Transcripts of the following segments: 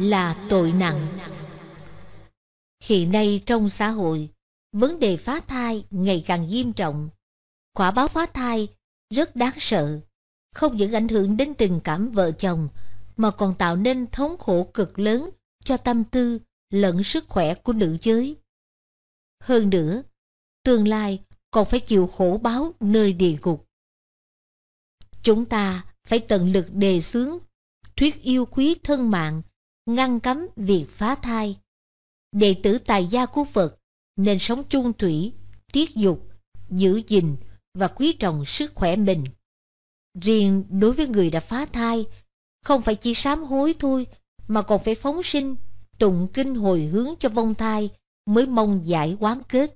là tội nặng. Hiện nay trong xã hội, vấn đề phá thai ngày càng nghiêm trọng. Quả báo phá thai rất đáng sợ, không những ảnh hưởng đến tình cảm vợ chồng mà còn tạo nên thống khổ cực lớn cho tâm tư lẫn sức khỏe của nữ giới. Hơn nữa, tương lai còn phải chịu khổ báo nơi địa ngục. Chúng ta phải tận lực đề xướng thuyết yêu quý thân mạng ngăn cấm việc phá thai. Đệ tử tài gia của Phật nên sống chung thủy, tiết dục, giữ gìn và quý trọng sức khỏe mình. Riêng đối với người đã phá thai, không phải chỉ sám hối thôi mà còn phải phóng sinh, tụng kinh hồi hướng cho vong thai mới mong giải quán kết.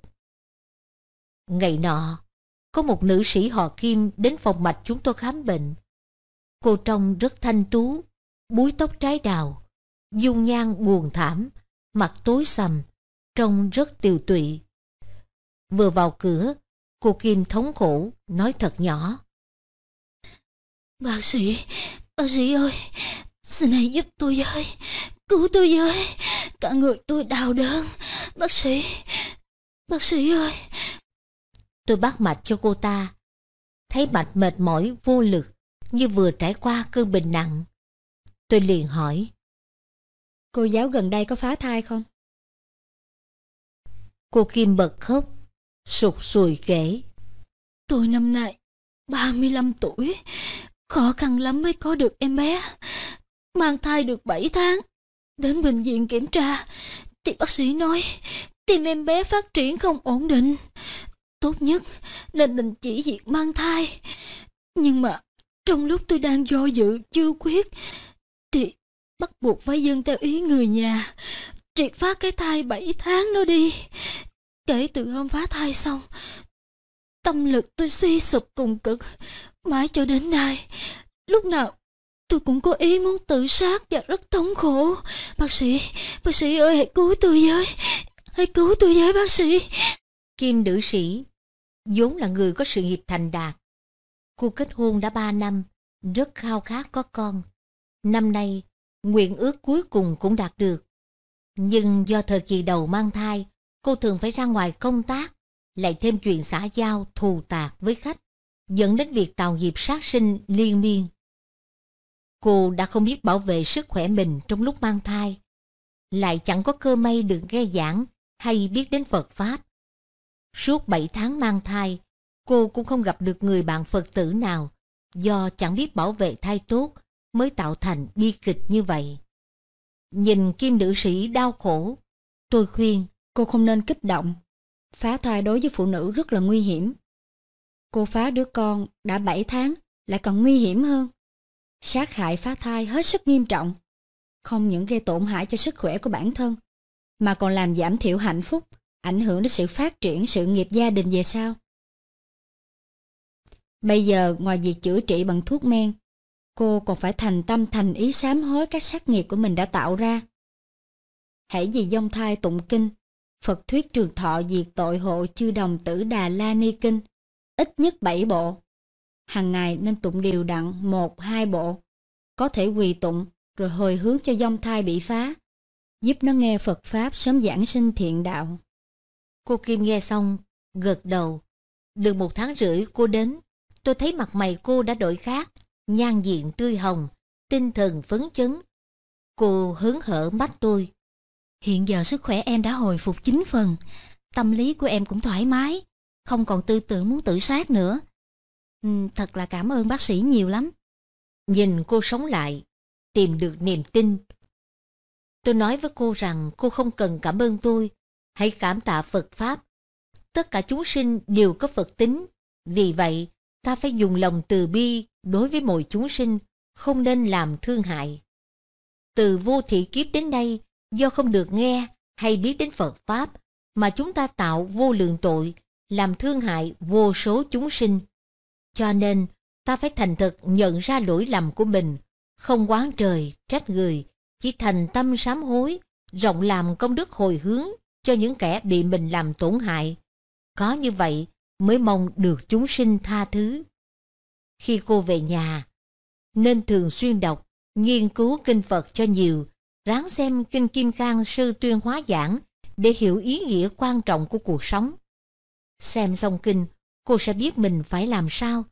Ngày nọ, có một nữ sĩ họ Kim đến phòng mạch chúng tôi khám bệnh. Cô trông rất thanh tú, búi tóc trái đào, dung nhan buồn thảm, mặt tối sầm, trông rất tiều tụy. Vừa vào cửa, cô Kim thống khổ, nói thật nhỏ. Bác sĩ, bác sĩ ơi, xin hãy giúp tôi với, cứu tôi với, cả người tôi đau đớn, bác sĩ, bác sĩ ơi. Tôi bắt mạch cho cô ta, thấy mạch mệt mỏi vô lực như vừa trải qua cơn bệnh nặng. Tôi liền hỏi. Cô giáo gần đây có phá thai không? Cô Kim bật khóc, sụt sùi kể. Tôi năm nay 35 tuổi, khó khăn lắm mới có được em bé. Mang thai được 7 tháng, đến bệnh viện kiểm tra, thì bác sĩ nói tim em bé phát triển không ổn định. Tốt nhất nên đình chỉ việc mang thai. Nhưng mà trong lúc tôi đang do dự chưa quyết thì bắt buộc phải dâng theo ý người nhà, triệt phá cái thai bảy tháng nó đi. Kể từ hôm phá thai xong, tâm lực tôi suy sụp cùng cực, mãi cho đến nay, lúc nào tôi cũng có ý muốn tự sát và rất thống khổ. Bác sĩ, bác sĩ ơi hãy cứu tôi với, hãy cứu tôi với bác sĩ. Kim nữ sĩ, vốn là người có sự nghiệp thành đạt. Cô kết hôn đã ba năm, rất khao khát có con. Năm nay, Nguyện ước cuối cùng cũng đạt được. Nhưng do thời kỳ đầu mang thai, cô thường phải ra ngoài công tác, lại thêm chuyện xã giao thù tạc với khách, dẫn đến việc tạo dịp sát sinh liên miên. Cô đã không biết bảo vệ sức khỏe mình trong lúc mang thai, lại chẳng có cơ may được nghe giảng hay biết đến Phật Pháp. Suốt 7 tháng mang thai, cô cũng không gặp được người bạn Phật tử nào do chẳng biết bảo vệ thai tốt mới tạo thành bi kịch như vậy. Nhìn kim nữ sĩ đau khổ, tôi khuyên cô không nên kích động. Phá thai đối với phụ nữ rất là nguy hiểm. Cô phá đứa con đã 7 tháng lại còn nguy hiểm hơn. Sát hại phá thai hết sức nghiêm trọng, không những gây tổn hại cho sức khỏe của bản thân, mà còn làm giảm thiểu hạnh phúc, ảnh hưởng đến sự phát triển sự nghiệp gia đình về sau. Bây giờ ngoài việc chữa trị bằng thuốc men, cô còn phải thành tâm thành ý sám hối các sát nghiệp của mình đã tạo ra. Hãy vì dông thai tụng kinh, Phật thuyết trường thọ diệt tội hộ chư đồng tử Đà La Ni Kinh, ít nhất 7 bộ. Hàng ngày nên tụng đều đặn một hai bộ, có thể quỳ tụng rồi hồi hướng cho dông thai bị phá, giúp nó nghe Phật Pháp sớm giảng sinh thiện đạo. Cô Kim nghe xong, gật đầu. Được một tháng rưỡi cô đến, tôi thấy mặt mày cô đã đổi khác nhan diện tươi hồng, tinh thần phấn chấn. Cô hướng hở mắt tôi. Hiện giờ sức khỏe em đã hồi phục chín phần, tâm lý của em cũng thoải mái, không còn tư tưởng muốn tự sát nữa. Ừ, thật là cảm ơn bác sĩ nhiều lắm. Nhìn cô sống lại, tìm được niềm tin. Tôi nói với cô rằng cô không cần cảm ơn tôi, hãy cảm tạ Phật Pháp. Tất cả chúng sinh đều có Phật tính, vì vậy ta phải dùng lòng từ bi đối với mọi chúng sinh, không nên làm thương hại. Từ vô thị kiếp đến đây, do không được nghe hay biết đến Phật Pháp, mà chúng ta tạo vô lượng tội, làm thương hại vô số chúng sinh. Cho nên, ta phải thành thực nhận ra lỗi lầm của mình, không quán trời, trách người, chỉ thành tâm sám hối, rộng làm công đức hồi hướng cho những kẻ bị mình làm tổn hại. Có như vậy mới mong được chúng sinh tha thứ. Khi cô về nhà, nên thường xuyên đọc, nghiên cứu kinh Phật cho nhiều, ráng xem kinh Kim Cang sư tuyên hóa giảng để hiểu ý nghĩa quan trọng của cuộc sống. Xem xong kinh, cô sẽ biết mình phải làm sao.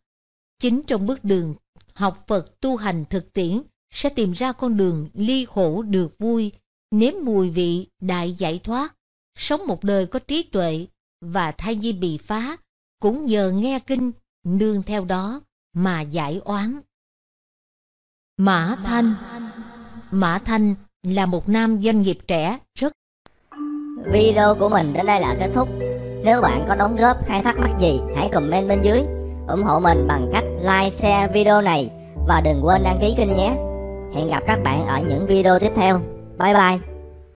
Chính trong bước đường học Phật tu hành thực tiễn sẽ tìm ra con đường ly khổ được vui, nếm mùi vị đại giải thoát, sống một đời có trí tuệ và thay vì bị phá cũng nhờ nghe kinh nương theo đó mà giải oán. Mã Thanh Mã Thanh là một nam doanh nghiệp trẻ rất Video của mình đến đây là kết thúc. Nếu bạn có đóng góp hay thắc mắc gì, hãy comment bên dưới. ủng hộ mình bằng cách like, share video này và đừng quên đăng ký kênh nhé. Hẹn gặp các bạn ở những video tiếp theo. Bye bye!